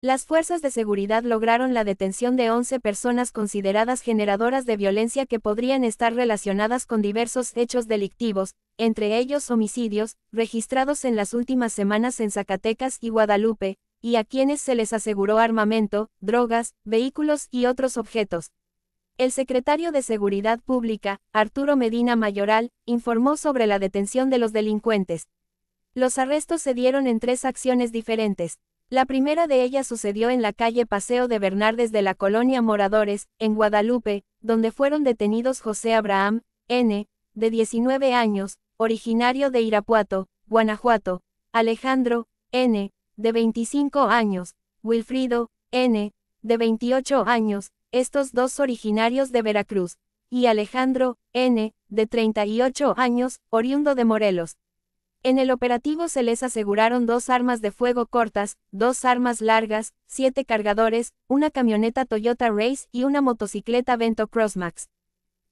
Las fuerzas de seguridad lograron la detención de 11 personas consideradas generadoras de violencia que podrían estar relacionadas con diversos hechos delictivos, entre ellos homicidios, registrados en las últimas semanas en Zacatecas y Guadalupe, y a quienes se les aseguró armamento, drogas, vehículos y otros objetos. El secretario de Seguridad Pública, Arturo Medina Mayoral, informó sobre la detención de los delincuentes. Los arrestos se dieron en tres acciones diferentes. La primera de ellas sucedió en la calle Paseo de Bernardes de la colonia Moradores, en Guadalupe, donde fueron detenidos José Abraham, N., de 19 años, originario de Irapuato, Guanajuato, Alejandro, N., de 25 años, Wilfrido, N., de 28 años, estos dos originarios de Veracruz, y Alejandro, N., de 38 años, oriundo de Morelos, en el operativo se les aseguraron dos armas de fuego cortas, dos armas largas, siete cargadores, una camioneta Toyota Race y una motocicleta Vento Crossmax.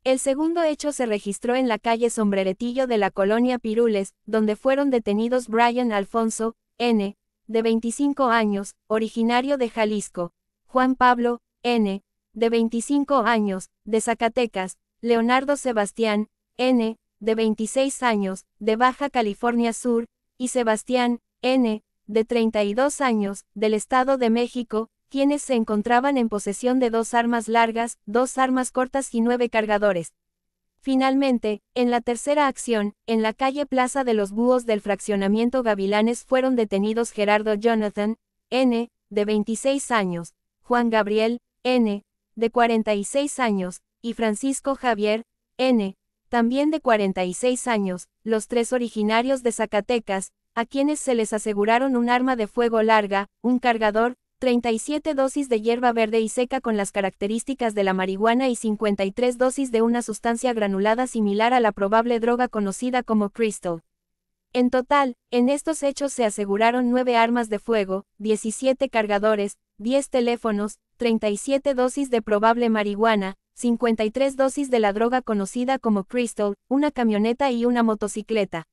El segundo hecho se registró en la calle Sombreretillo de la colonia Pirules, donde fueron detenidos Brian Alfonso, N., de 25 años, originario de Jalisco, Juan Pablo, N., de 25 años, de Zacatecas, Leonardo Sebastián, N., de 26 años, de Baja California Sur, y Sebastián, N., de 32 años, del Estado de México, quienes se encontraban en posesión de dos armas largas, dos armas cortas y nueve cargadores. Finalmente, en la tercera acción, en la calle Plaza de los Búhos del fraccionamiento Gavilanes fueron detenidos Gerardo Jonathan, N., de 26 años, Juan Gabriel, N., de 46 años, y Francisco Javier, N., también de 46 años, los tres originarios de Zacatecas, a quienes se les aseguraron un arma de fuego larga, un cargador, 37 dosis de hierba verde y seca con las características de la marihuana y 53 dosis de una sustancia granulada similar a la probable droga conocida como crystal. En total, en estos hechos se aseguraron 9 armas de fuego, 17 cargadores, 10 teléfonos, 37 dosis de probable marihuana, 53 dosis de la droga conocida como Crystal, una camioneta y una motocicleta.